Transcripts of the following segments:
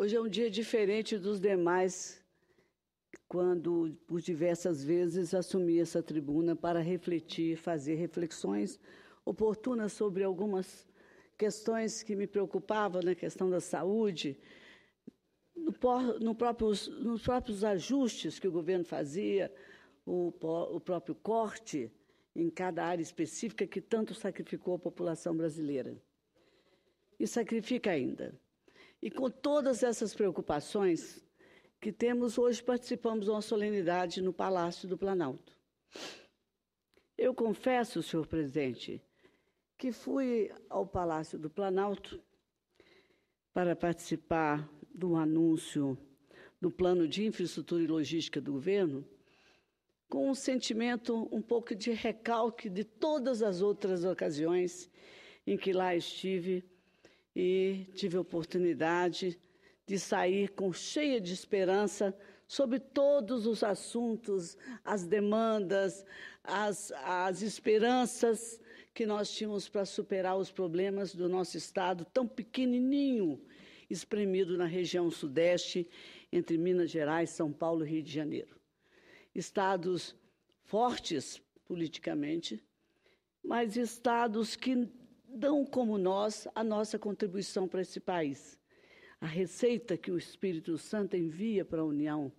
Hoje é um dia diferente dos demais, quando por diversas vezes assumi essa tribuna para refletir, fazer reflexões oportunas sobre algumas questões que me preocupavam na né, questão da saúde, no, no próprios, nos próprios ajustes que o governo fazia, o, o próprio corte em cada área específica que tanto sacrificou a população brasileira. E sacrifica ainda. E com todas essas preocupações que temos hoje, participamos de uma solenidade no Palácio do Planalto. Eu confesso, senhor presidente, que fui ao Palácio do Planalto para participar do anúncio do plano de infraestrutura e logística do governo, com um sentimento um pouco de recalque de todas as outras ocasiões em que lá estive e tive a oportunidade de sair com cheia de esperança sobre todos os assuntos, as demandas, as, as esperanças que nós tínhamos para superar os problemas do nosso estado tão pequenininho, espremido na região sudeste, entre Minas Gerais, São Paulo e Rio de Janeiro. Estados fortes politicamente, mas estados que dão como nós a nossa contribuição para esse país. A receita que o Espírito Santo envia para a União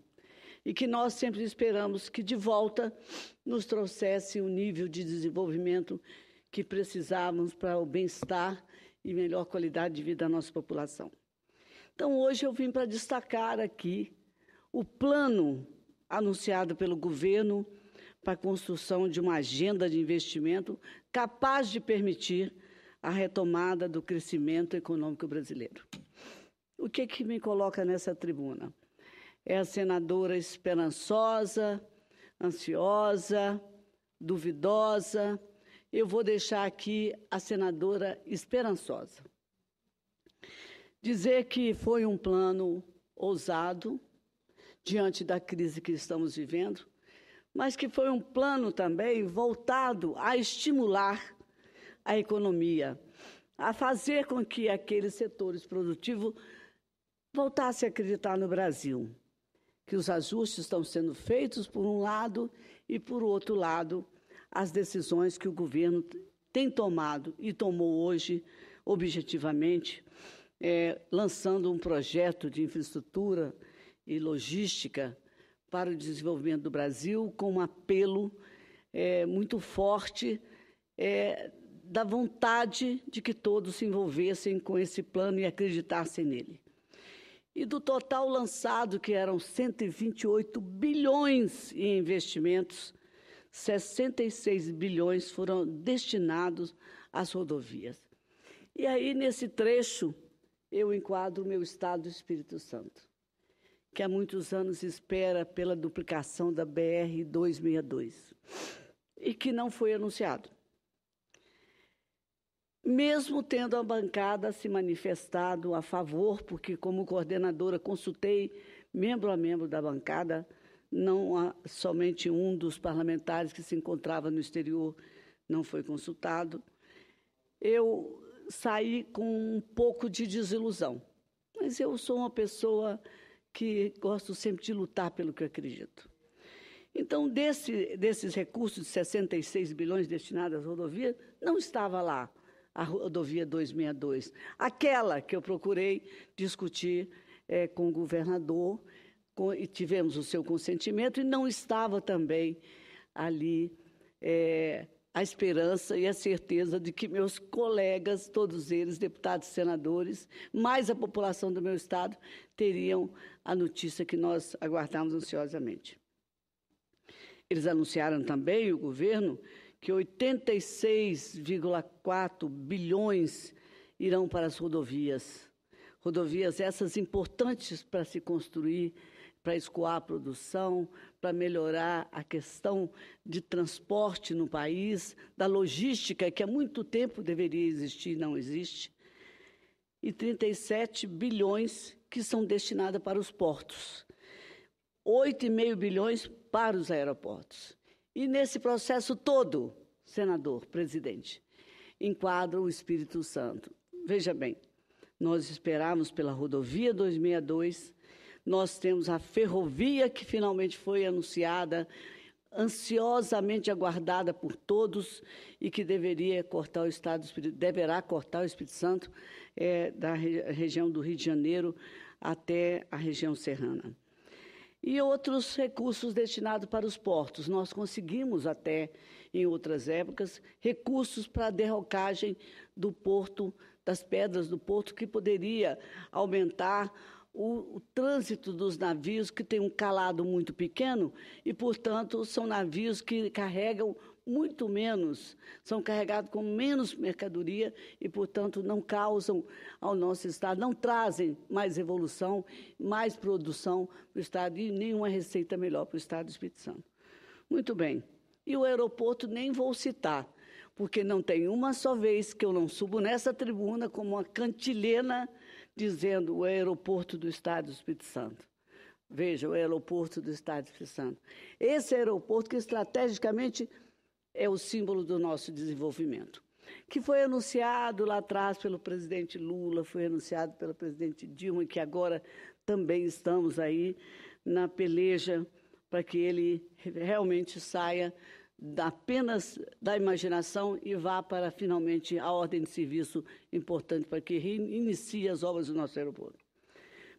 e que nós sempre esperamos que de volta nos trouxesse o um nível de desenvolvimento que precisávamos para o bem-estar e melhor qualidade de vida da nossa população. Então, hoje eu vim para destacar aqui o plano anunciado pelo governo para a construção de uma agenda de investimento capaz de permitir a retomada do crescimento econômico brasileiro. O que, que me coloca nessa tribuna? É a senadora esperançosa, ansiosa, duvidosa. Eu vou deixar aqui a senadora esperançosa. Dizer que foi um plano ousado diante da crise que estamos vivendo, mas que foi um plano também voltado a estimular a economia, a fazer com que aqueles setores produtivos voltassem a acreditar no Brasil. Que os ajustes estão sendo feitos por um lado e, por outro lado, as decisões que o governo tem tomado e tomou hoje, objetivamente, é, lançando um projeto de infraestrutura e logística para o desenvolvimento do Brasil, com um apelo é, muito forte, é, da vontade de que todos se envolvessem com esse plano e acreditassem nele. E do total lançado, que eram 128 bilhões em investimentos, 66 bilhões foram destinados às rodovias. E aí, nesse trecho, eu enquadro o meu estado do Espírito Santo, que há muitos anos espera pela duplicação da BR 262 e que não foi anunciado. Mesmo tendo a bancada se manifestado a favor, porque como coordenadora consultei membro a membro da bancada, não somente um dos parlamentares que se encontrava no exterior não foi consultado, eu saí com um pouco de desilusão. Mas eu sou uma pessoa que gosto sempre de lutar pelo que eu acredito. Então, desse, desses recursos de 66 bilhões destinados às rodovias, não estava lá a rodovia 262. Aquela que eu procurei discutir é, com o governador, com, e tivemos o seu consentimento, e não estava também ali é, a esperança e a certeza de que meus colegas, todos eles, deputados e senadores, mais a população do meu Estado, teriam a notícia que nós aguardávamos ansiosamente. Eles anunciaram também, o governo, que 86,4 bilhões irão para as rodovias. Rodovias essas importantes para se construir, para escoar a produção, para melhorar a questão de transporte no país, da logística, que há muito tempo deveria existir não existe, e 37 bilhões que são destinadas para os portos. 8,5 bilhões para os aeroportos. E nesse processo todo, senador, presidente, enquadra o Espírito Santo. Veja bem, nós esperávamos pela rodovia 262, nós temos a ferrovia que finalmente foi anunciada, ansiosamente aguardada por todos e que deveria cortar o Estado, deverá cortar o Espírito Santo é, da região do Rio de Janeiro até a região serrana. E outros recursos destinados para os portos. Nós conseguimos até, em outras épocas, recursos para a derrocagem do porto, das pedras do porto, que poderia aumentar o, o, trânsito dos navios, que tem um calado muito pequeno, e, portanto, são navios que carregam muito menos, são carregados com menos mercadoria e, portanto, não causam ao nosso Estado, não trazem mais evolução, mais produção para o Estado e nenhuma receita melhor para o Estado do Espírito Santo. Muito bem. E o aeroporto nem vou citar, porque não tem uma só vez que eu não subo nessa tribuna como uma cantilena dizendo o aeroporto do Estado do Espírito Santo. Veja, o aeroporto do Estado do Espírito Santo. Esse aeroporto que estrategicamente é o símbolo do nosso desenvolvimento. Que foi anunciado lá atrás pelo presidente Lula, foi anunciado pelo presidente Dilma, que agora também estamos aí na peleja para que ele realmente saia apenas da imaginação e vá para finalmente a ordem de serviço importante para que inicie as obras do nosso aeroporto.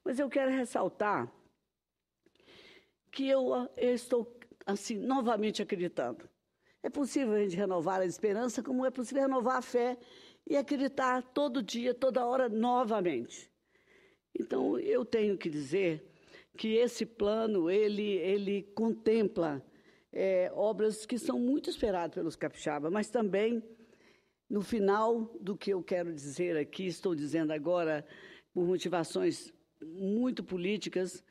Mas eu quero ressaltar que eu, eu estou assim novamente acreditando é possível a gente renovar a esperança, como é possível renovar a fé e acreditar todo dia, toda hora, novamente. Então, eu tenho que dizer que esse plano, ele, ele contempla é, obras que são muito esperadas pelos capixabas, mas também, no final do que eu quero dizer aqui, estou dizendo agora por motivações muito políticas,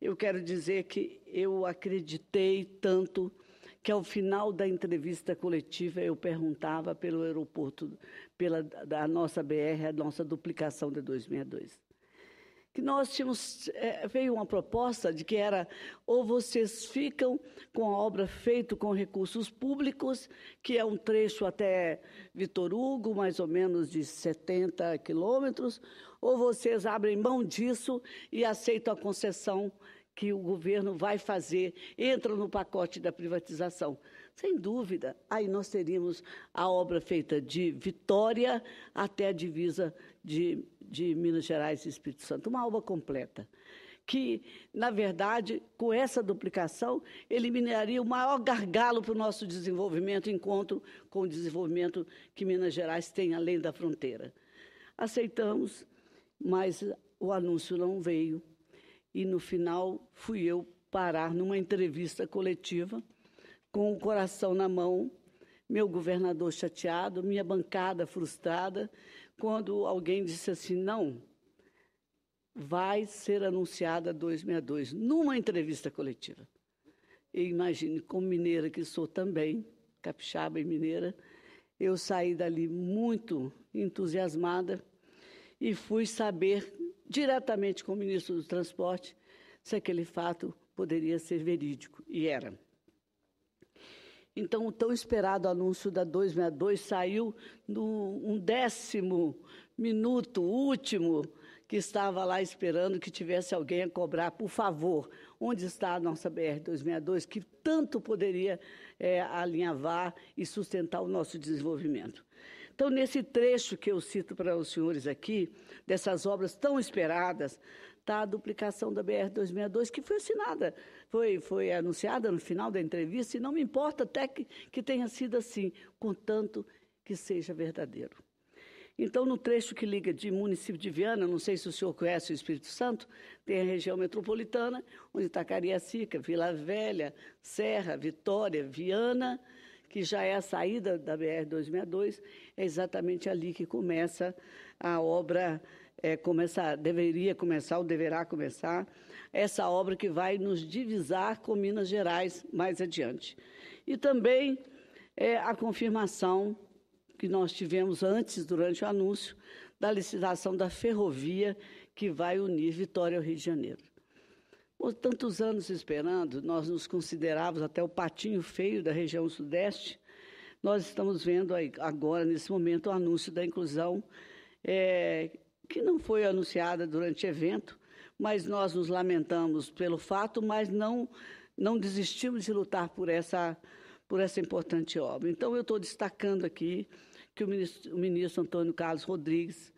eu quero dizer que eu acreditei tanto que ao final da entrevista coletiva eu perguntava pelo aeroporto, pela da nossa BR, a nossa duplicação de 2002, Que nós tínhamos, é, veio uma proposta de que era ou vocês ficam com a obra feita com recursos públicos, que é um trecho até Vitor Hugo, mais ou menos de 70 quilômetros, ou vocês abrem mão disso e aceitam a concessão que o governo vai fazer, entra no pacote da privatização. Sem dúvida, aí nós teríamos a obra feita de Vitória até a divisa de, de Minas Gerais e Espírito Santo, uma obra completa que, na verdade, com essa duplicação, eliminaria o maior gargalo para o nosso desenvolvimento, encontro com o desenvolvimento que Minas Gerais tem além da fronteira. Aceitamos, mas o anúncio não veio e no final fui eu parar numa entrevista coletiva com o coração na mão, meu governador chateado, minha bancada frustrada, quando alguém disse assim: não, vai ser anunciada 262, numa entrevista coletiva. E imagine, como mineira que sou também, capixaba e mineira, eu saí dali muito entusiasmada e fui saber diretamente com o ministro do Transporte se aquele fato poderia ser verídico, e era. Então, o tão esperado anúncio da 262 saiu no um décimo minuto último que estava lá esperando que tivesse alguém a cobrar, por favor, onde está a nossa BR-262, que tanto poderia é, alinhavar e sustentar o nosso desenvolvimento. Então, nesse trecho que eu cito para os senhores aqui, dessas obras tão esperadas, está a duplicação da BR-262, que foi assinada, foi, foi anunciada no final da entrevista, e não me importa até que, que tenha sido assim, contanto que seja verdadeiro. Então, no trecho que liga de município de Viana, não sei se o senhor conhece o Espírito Santo, tem a região metropolitana, onde está Cariacica, Vila Velha, Serra, Vitória, Viana, que já é a saída da BR-262, é exatamente ali que começa a obra, é, começa, deveria começar ou deverá começar, essa obra que vai nos divisar com Minas Gerais mais adiante. E também é, a confirmação que nós tivemos antes, durante o anúncio, da licitação da ferrovia que vai unir Vitória ao Rio de Janeiro. Por tantos anos esperando, nós nos considerávamos até o patinho feio da região sudeste, nós estamos vendo agora, nesse momento, o anúncio da inclusão, é, que não foi anunciada durante o evento, mas nós nos lamentamos pelo fato, mas não, não desistimos de lutar por essa, por essa importante obra. Então, eu estou destacando aqui que o ministro, o ministro Antônio Carlos Rodrigues.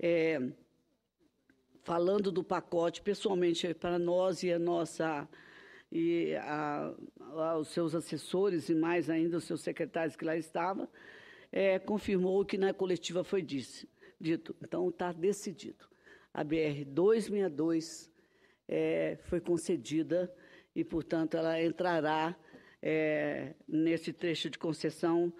É, falando do pacote pessoalmente para nós e a nossa e a, a, os seus assessores e mais ainda os seus secretários que lá estavam, é, confirmou o que na coletiva foi disse, dito. Então está decidido. A BR 262 é, foi concedida e, portanto, ela entrará é, nesse trecho de concessão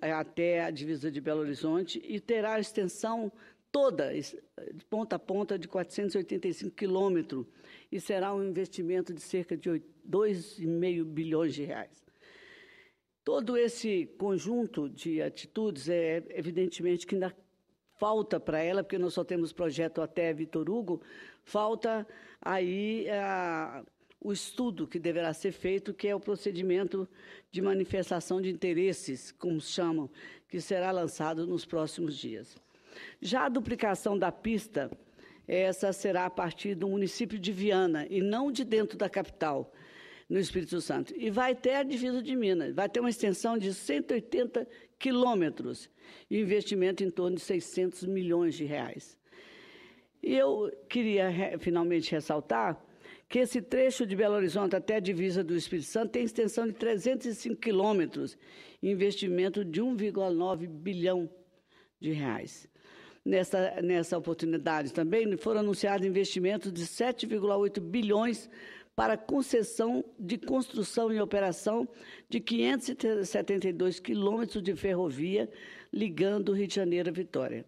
é, até a divisa de Belo Horizonte e terá extensão toda, de ponta a ponta, de 485 quilômetros, e será um investimento de cerca de 2,5 bilhões de reais. Todo esse conjunto de atitudes é evidentemente que ainda falta para ela, porque nós só temos projeto até Vitor Hugo, falta aí eh, a, o estudo que deverá ser feito, que é o procedimento de manifestação de interesses, como chamam, que será lançado nos próximos dias. Já a duplicação da pista, essa será a partir do município de Viana e não de dentro da capital, no Espírito Santo. E vai até a divisa de Minas, vai ter uma extensão de 180 quilômetros e investimento em torno de 600 milhões de reais. E eu queria finalmente ressaltar que esse trecho de Belo Horizonte até a divisa do Espírito Santo tem extensão de 305 quilômetros, investimento de 1,9 bilhão de reais nessa, nessa oportunidade. Também né, foram anunciados investimentos de 7,8 bilhões para concessão de construção e operação de 572 quilômetros de ferrovia ligando Rio de Janeiro à Vitória.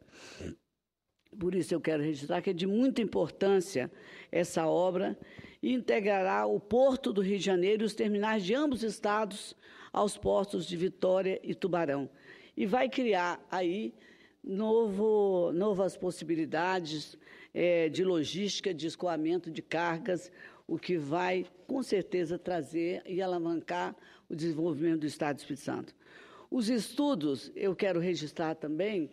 Por isso eu quero registrar que é de muita importância essa obra e integrará o Porto do Rio de Janeiro e os terminais de ambos os estados aos portos de Vitória e Tubarão. E vai criar aí novo, novas possibilidades é, de logística, de escoamento de cargas, o que vai, com certeza, trazer e alavancar o desenvolvimento do Estado do Espírito Santo. Os estudos, eu quero registrar também,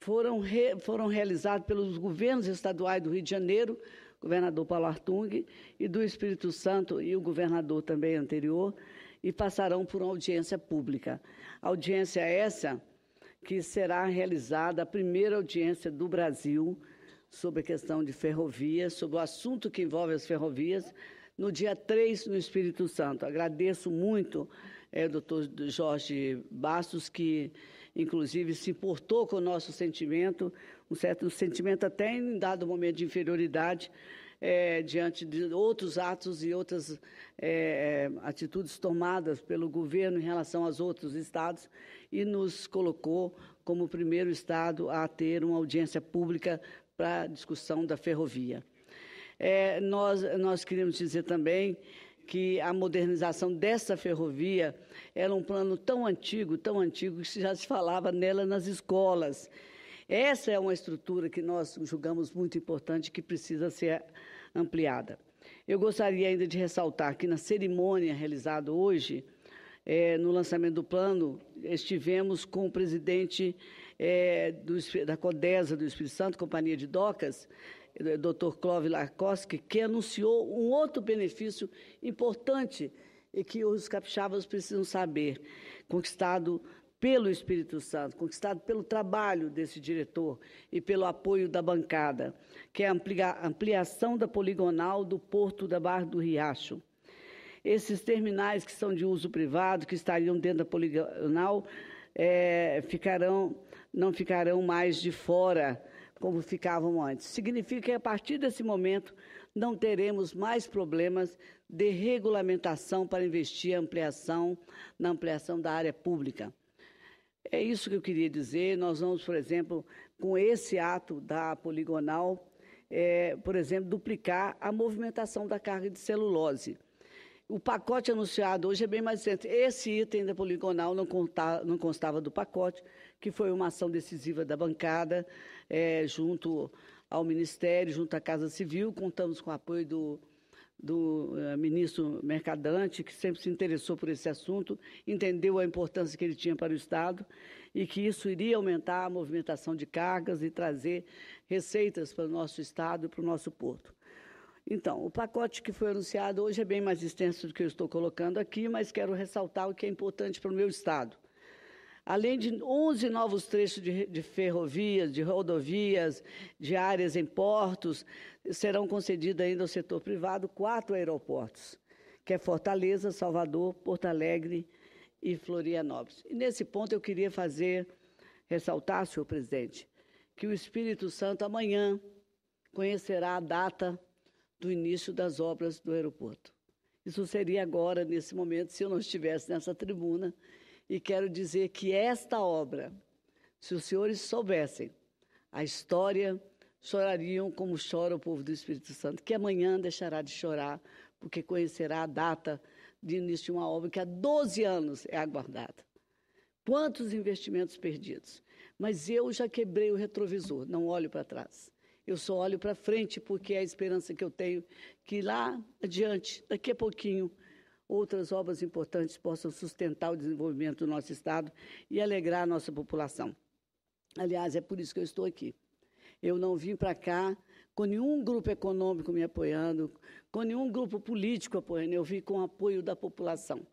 foram, re, foram realizados pelos governos estaduais do Rio de Janeiro, governador Paulo Artung, e do Espírito Santo e o governador também anterior, e passarão por uma audiência pública. A audiência é essa que será realizada a primeira audiência do Brasil sobre a questão de ferrovias, sobre o assunto que envolve as ferrovias, no dia 3 no Espírito Santo. Agradeço muito é, doutor Jorge Bastos, que inclusive se importou com o nosso sentimento, um certo sentimento até em dado momento de inferioridade, é, diante de outros atos e outras é, atitudes tomadas pelo governo em relação aos outros estados e nos colocou como o primeiro estado a ter uma audiência pública para discussão da ferrovia. É, nós, nós queríamos dizer também que a modernização dessa ferrovia era um plano tão antigo, tão antigo, que já se falava nela nas escolas. Essa é uma estrutura que nós julgamos muito importante que precisa ser ampliada. Eu gostaria ainda de ressaltar que na cerimônia realizada hoje, é, no lançamento do plano, estivemos com o presidente é, do, da CODESA do Espírito Santo, Companhia de Docas, eh, Dr. Clóvis Larkowski, que anunciou um outro benefício importante e que os capixabas precisam saber, conquistado pelo Espírito Santo, conquistado pelo trabalho desse diretor e pelo apoio da bancada, que é a ampliação da poligonal do porto da Barra do Riacho esses terminais que são de uso privado, que estariam dentro da poligonal, é, ficarão, não ficarão mais de fora como ficavam antes. Significa que a partir desse momento não teremos mais problemas de regulamentação para investir ampliação na ampliação da área pública. É isso que eu queria dizer. Nós vamos, por exemplo, com esse ato da poligonal, é, por exemplo, duplicar a movimentação da carga de celulose. O pacote anunciado hoje é bem mais recente. Esse item da poligonal não, conta, não constava do pacote, que foi uma ação decisiva da bancada, é, junto ao Ministério, junto à Casa Civil. Contamos com o apoio do, do eh, ministro Mercadante, que sempre se interessou por esse assunto, entendeu a importância que ele tinha para o Estado e que isso iria aumentar a movimentação de cargas e trazer receitas para o nosso Estado e para o nosso porto. Então, o pacote que foi anunciado hoje é bem mais extenso do que eu estou colocando aqui, mas quero ressaltar o que é importante para o meu Estado. Além de 11 novos trechos de, de ferrovias, de rodovias, de áreas em portos, serão concedidos ainda ao setor privado quatro aeroportos, que é Fortaleza, Salvador, Porto Alegre e Florianópolis. E nesse ponto eu queria fazer, ressaltar, senhor presidente, que o Espírito Santo amanhã conhecerá a data do início das obras do aeroporto. Isso seria agora, nesse momento, se eu não estivesse nessa tribuna. E quero dizer que esta obra, se os senhores soubessem a história, chorariam como chora o povo do Espírito Santo, que amanhã deixará de chorar, porque conhecerá a data de início de uma obra que há 12 anos é aguardada. Quantos investimentos perdidos! Mas eu já quebrei o retrovisor, não olho para trás. Eu só olho para frente porque é a esperança que eu tenho que lá adiante, daqui a pouquinho, outras obras importantes possam sustentar o desenvolvimento do nosso Estado e alegrar a nossa população. Aliás, é por isso que eu estou aqui. Eu não vim para cá com nenhum grupo econômico me apoiando, com nenhum grupo político apoiando, eu vim com o apoio da população.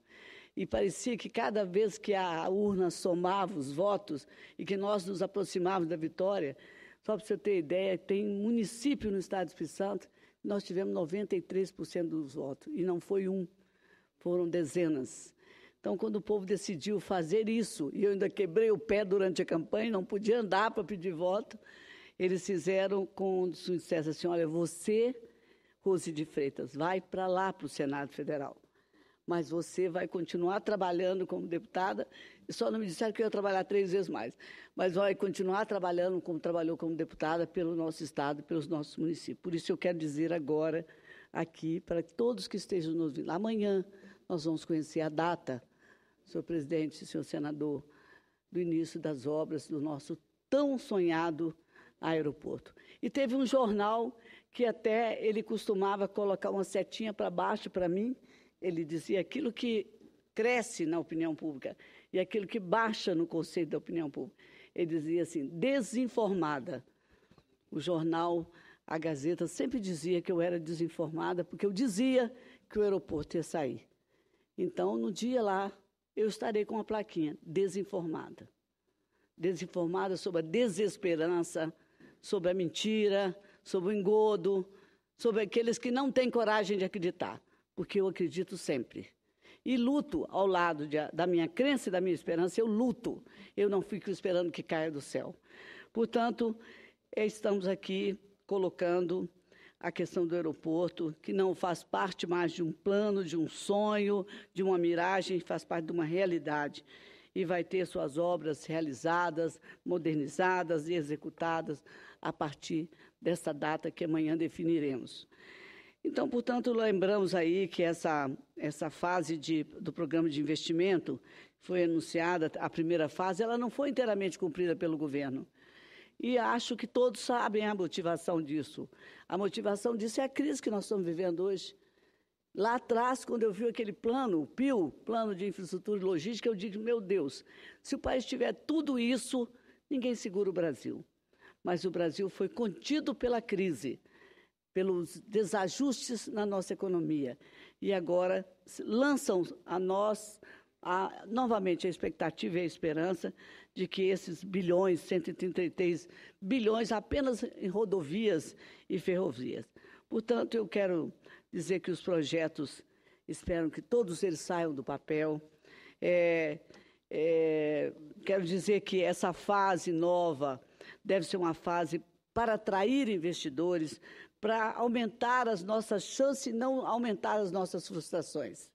E parecia que cada vez que a urna somava os votos e que nós nos aproximávamos da vitória, só para você ter ideia, tem município no estado do Espírito Santo, nós tivemos 93% dos votos, e não foi um, foram dezenas. Então, quando o povo decidiu fazer isso, e eu ainda quebrei o pé durante a campanha, não podia andar para pedir voto, eles fizeram com sucesso assim: olha, você, Rose de Freitas, vai para lá, para o Senado Federal mas você vai continuar trabalhando como deputada. E só não me disseram que eu ia trabalhar três vezes mais, mas vai continuar trabalhando como trabalhou como deputada pelo nosso estado, pelos nossos municípios. Por isso eu quero dizer agora aqui para todos que estejam nos ouvindo. Amanhã nós vamos conhecer a data, senhor presidente, senhor senador, do início das obras do nosso tão sonhado aeroporto. E teve um jornal que até ele costumava colocar uma setinha para baixo para mim ele dizia aquilo que cresce na opinião pública e aquilo que baixa no conceito da opinião pública. Ele dizia assim: desinformada. O jornal A Gazeta sempre dizia que eu era desinformada, porque eu dizia que o aeroporto ia sair. Então, no dia lá, eu estarei com a plaquinha: desinformada. Desinformada sobre a desesperança, sobre a mentira, sobre o engodo, sobre aqueles que não têm coragem de acreditar o que eu acredito sempre. E luto ao lado de, da minha crença e da minha esperança, eu luto. Eu não fico esperando que caia do céu. Portanto, é, estamos aqui colocando a questão do aeroporto, que não faz parte mais de um plano, de um sonho, de uma miragem, faz parte de uma realidade. E vai ter suas obras realizadas, modernizadas e executadas a partir dessa data que amanhã definiremos. Então, portanto, lembramos aí que essa, essa fase de, do programa de investimento foi anunciada, a primeira fase, ela não foi inteiramente cumprida pelo governo. E acho que todos sabem a motivação disso. A motivação disso é a crise que nós estamos vivendo hoje. Lá atrás, quando eu vi aquele plano, o PIL, Plano de Infraestrutura e Logística, eu digo, meu Deus, se o país tiver tudo isso, ninguém segura o Brasil. Mas o Brasil foi contido pela crise pelos desajustes na nossa economia. E agora lançam a nós a, novamente a expectativa e a esperança de que esses bilhões, 133 bilhões, apenas em rodovias e ferrovias. Portanto, eu quero dizer que os projetos, espero que todos eles saiam do papel. É, é, quero dizer que essa fase nova deve ser uma fase para atrair investidores, para aumentar as nossas chances e não aumentar as nossas frustrações.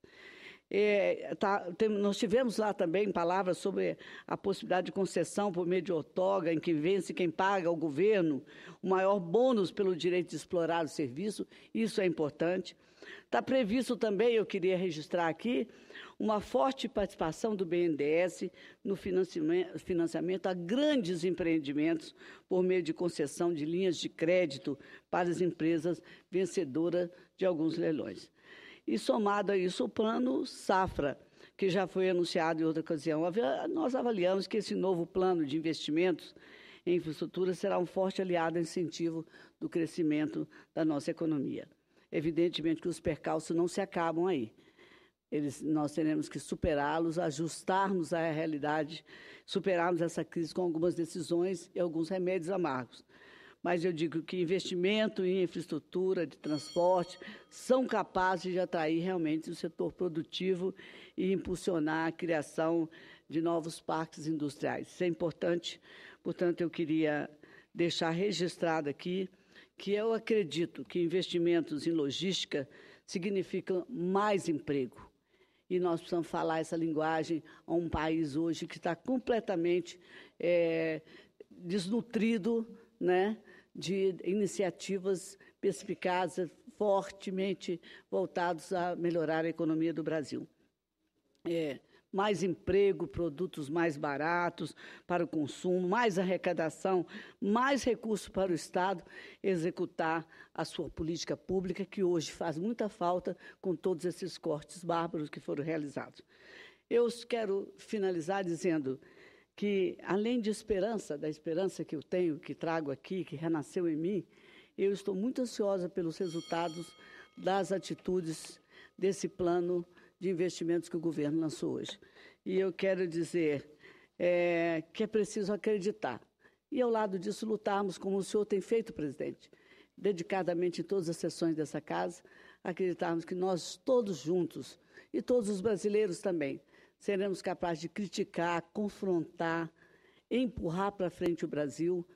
É, tá, tem, nós tivemos lá também palavras sobre a possibilidade de concessão por meio de outorga, em que vence quem paga ao governo, o maior bônus pelo direito de explorar o serviço, isso é importante. Está previsto também, eu queria registrar aqui, uma forte participação do BNDES no financiamento a grandes empreendimentos por meio de concessão de linhas de crédito para as empresas vencedoras de alguns leilões. E somado a isso, o plano Safra, que já foi anunciado em outra ocasião, nós avaliamos que esse novo plano de investimentos em infraestrutura será um forte aliado incentivo do crescimento da nossa economia. Evidentemente que os percalços não se acabam aí. Eles, nós teremos que superá-los, ajustarmos à realidade, superarmos essa crise com algumas decisões e alguns remédios amargos. Mas eu digo que investimento em infraestrutura, de transporte, são capazes de atrair realmente o setor produtivo e impulsionar a criação de novos parques industriais. Isso é importante, portanto, eu queria deixar registrado aqui que eu acredito que investimentos em logística significam mais emprego. E nós precisamos falar essa linguagem a um país hoje que está completamente é, desnutrido né, de iniciativas especificadas, fortemente voltadas a melhorar a economia do Brasil. É, mais emprego, produtos mais baratos para o consumo, mais arrecadação, mais recursos para o Estado executar a sua política pública, que hoje faz muita falta com todos esses cortes bárbaros que foram realizados. Eu quero finalizar dizendo que, além de esperança, da esperança que eu tenho, que trago aqui, que renasceu em mim, eu estou muito ansiosa pelos resultados das atitudes desse plano de investimentos que o governo lançou hoje. E eu quero dizer é, que é preciso acreditar. E ao lado disso, lutarmos como o senhor tem feito, presidente, dedicadamente em todas as sessões dessa casa, acreditarmos que nós todos juntos, e todos os brasileiros também, seremos capazes de criticar, confrontar, empurrar para frente o Brasil,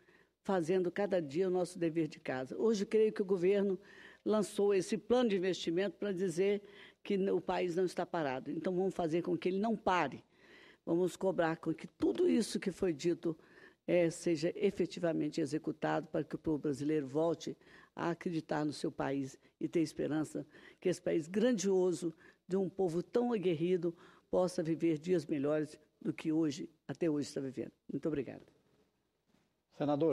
fazendo cada dia o nosso dever de casa. Hoje, creio que o governo lançou esse plano de investimento para dizer que o país não está parado. Então, vamos fazer com que ele não pare. Vamos cobrar com que tudo isso que foi dito é, seja efetivamente executado para que o povo brasileiro volte a acreditar no seu país e ter esperança que esse país grandioso, de um povo tão aguerrido, possa viver dias melhores do que hoje, até hoje está vivendo. Muito obrigada. Senador.